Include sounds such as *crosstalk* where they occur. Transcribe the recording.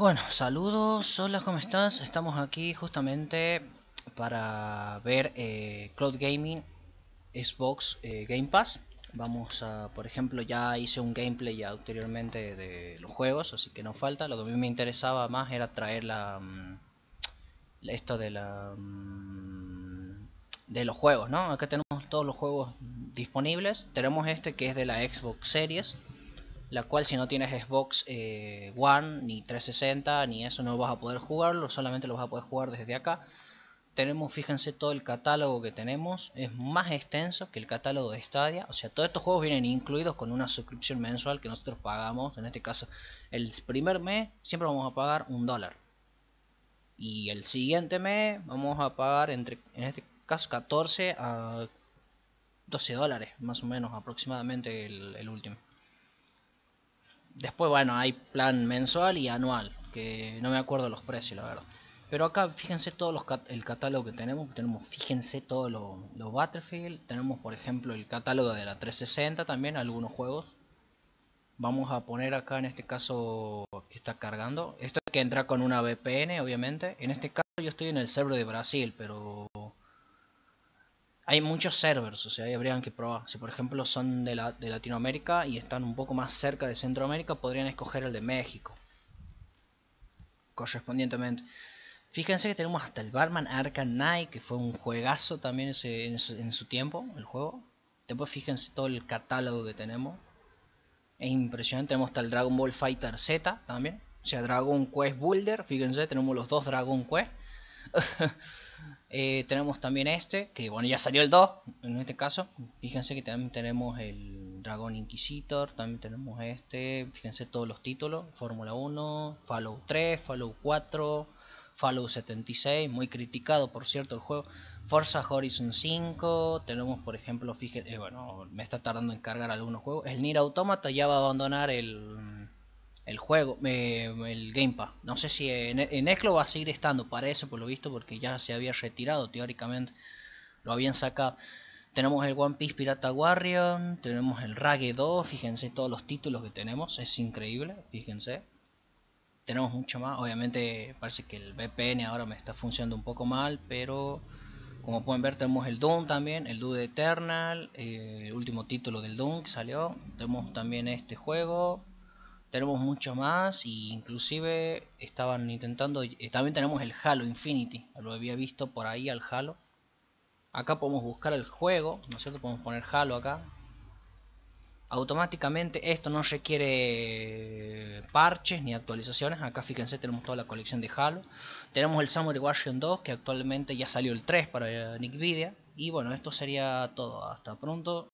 Bueno, saludos, hola, ¿cómo estás? Estamos aquí justamente para ver eh, Cloud Gaming Xbox eh, Game Pass. Vamos a, por ejemplo, ya hice un gameplay anteriormente de los juegos, así que no falta. Lo que a mí me interesaba más era traer mm, esto de la mm, de los juegos, ¿no? Acá tenemos todos los juegos disponibles. Tenemos este que es de la Xbox Series la cual si no tienes Xbox eh, One, ni 360, ni eso no vas a poder jugarlo, solamente lo vas a poder jugar desde acá. Tenemos, fíjense, todo el catálogo que tenemos, es más extenso que el catálogo de Stadia, o sea, todos estos juegos vienen incluidos con una suscripción mensual que nosotros pagamos, en este caso, el primer mes siempre vamos a pagar un dólar. Y el siguiente mes vamos a pagar entre, en este caso, 14 a 12 dólares, más o menos aproximadamente el último. Después, bueno, hay plan mensual y anual, que no me acuerdo los precios, la verdad. Pero acá fíjense todo los el catálogo que tenemos, tenemos fíjense todos los Battlefield, tenemos por ejemplo el catálogo de la 360 también, algunos juegos. Vamos a poner acá en este caso que está cargando. Esto hay que entrar con una VPN, obviamente. En este caso yo estoy en el server de Brasil, pero hay muchos servers, o sea, ahí habrían que probar. Si por ejemplo son de, Latinoamérica y están un poco más cerca de Centroamérica, podrían escoger el de México. Correspondientemente. Fíjense que tenemos hasta el Barman Arkham Knight, que fue un juegazo también en, su, tiempo, el juego. Después fíjense todo el catálogo que tenemos. Es impresionante, tenemos hasta el Dragon Ball Fighter Z también. O sea, Dragon Quest Builder, fíjense, tenemos los dos Dragon Quest. *laughs* Eh, tenemos también este, que bueno, ya salió el 2 en este caso. Fíjense que también tenemos el Dragon Inquisitor, también tenemos este. Fíjense todos los títulos: Fórmula 1, Fallout 3, Fallout 4, Fallout 76, muy criticado por cierto el juego. Forza Horizon 5, tenemos por ejemplo, fíjense, eh, bueno, me está tardando en cargar algunos juegos. El Nier Automata ya va a abandonar el el juego, eh, el Game Pass. No sé si en, Eclo va a seguir estando, parece por lo visto, porque ya se había retirado teóricamente. Lo habían sacado. Tenemos el One Piece Pirata Warrior, tenemos el Rage 2, fíjense todos los títulos que tenemos, es increíble, fíjense. Tenemos mucho más, obviamente parece que el VPN ahora me está funcionando un poco mal, pero como pueden ver tenemos el Doom también, el Doom Eternal, eh, el último título del Doom que salió. Tenemos también este juego, tenemos mucho más e inclusive estaban intentando... Eh, también tenemos el Halo Infinity, lo había visto por ahí al Halo. Acá podemos buscar el juego, ¿no es cierto? Podemos poner Halo acá. Automáticamente esto no requiere parches ni actualizaciones. Acá fíjense tenemos toda la colección de Halo. Tenemos el Samurai Warrior 2 que actualmente ya salió el 3 para Nvidia. Y bueno, esto sería todo. Hasta pronto.